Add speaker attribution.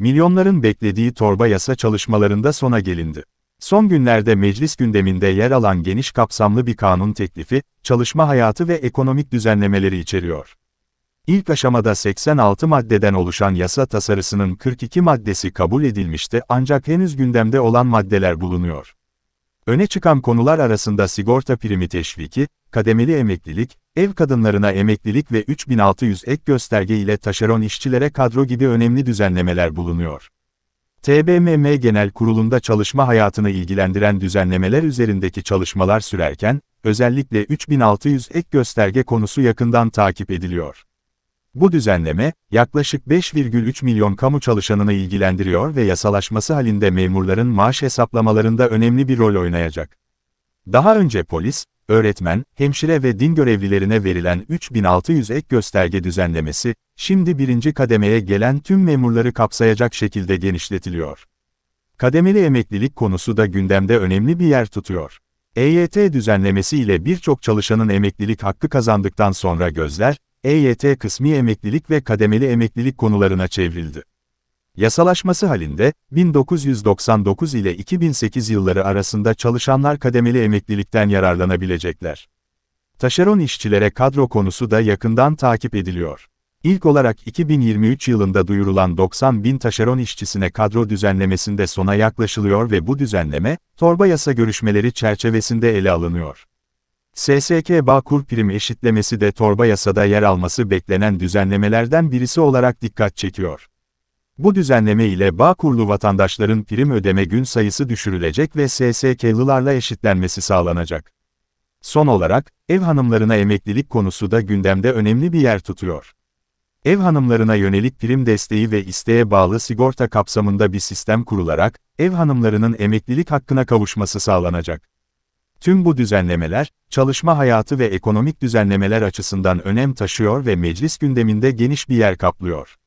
Speaker 1: Milyonların beklediği torba yasa çalışmalarında sona gelindi. Son günlerde meclis gündeminde yer alan geniş kapsamlı bir kanun teklifi, çalışma hayatı ve ekonomik düzenlemeleri içeriyor. İlk aşamada 86 maddeden oluşan yasa tasarısının 42 maddesi kabul edilmişti ancak henüz gündemde olan maddeler bulunuyor. Öne çıkan konular arasında sigorta primi teşviki, kademeli emeklilik, ev kadınlarına emeklilik ve 3600 ek gösterge ile taşeron işçilere kadro gibi önemli düzenlemeler bulunuyor. TBMM Genel Kurulu'nda çalışma hayatını ilgilendiren düzenlemeler üzerindeki çalışmalar sürerken, özellikle 3600 ek gösterge konusu yakından takip ediliyor. Bu düzenleme, yaklaşık 5,3 milyon kamu çalışanını ilgilendiriyor ve yasalaşması halinde memurların maaş hesaplamalarında önemli bir rol oynayacak. Daha önce polis, öğretmen, hemşire ve din görevlilerine verilen 3600 ek gösterge düzenlemesi, şimdi birinci kademeye gelen tüm memurları kapsayacak şekilde genişletiliyor. Kademeli emeklilik konusu da gündemde önemli bir yer tutuyor. EYT düzenlemesi ile birçok çalışanın emeklilik hakkı kazandıktan sonra gözler, EYT kısmi emeklilik ve kademeli emeklilik konularına çevrildi. Yasalaşması halinde, 1999 ile 2008 yılları arasında çalışanlar kademeli emeklilikten yararlanabilecekler. Taşeron işçilere kadro konusu da yakından takip ediliyor. İlk olarak 2023 yılında duyurulan 90 bin taşeron işçisine kadro düzenlemesinde sona yaklaşılıyor ve bu düzenleme, torba yasa görüşmeleri çerçevesinde ele alınıyor. SSK Bağkur prim eşitlemesi de torba yasada yer alması beklenen düzenlemelerden birisi olarak dikkat çekiyor. Bu düzenleme ile Bağkurlu vatandaşların prim ödeme gün sayısı düşürülecek ve SSK'lılarla eşitlenmesi sağlanacak. Son olarak, ev hanımlarına emeklilik konusu da gündemde önemli bir yer tutuyor. Ev hanımlarına yönelik prim desteği ve isteğe bağlı sigorta kapsamında bir sistem kurularak, ev hanımlarının emeklilik hakkına kavuşması sağlanacak. Tüm bu düzenlemeler, çalışma hayatı ve ekonomik düzenlemeler açısından önem taşıyor ve meclis gündeminde geniş bir yer kaplıyor.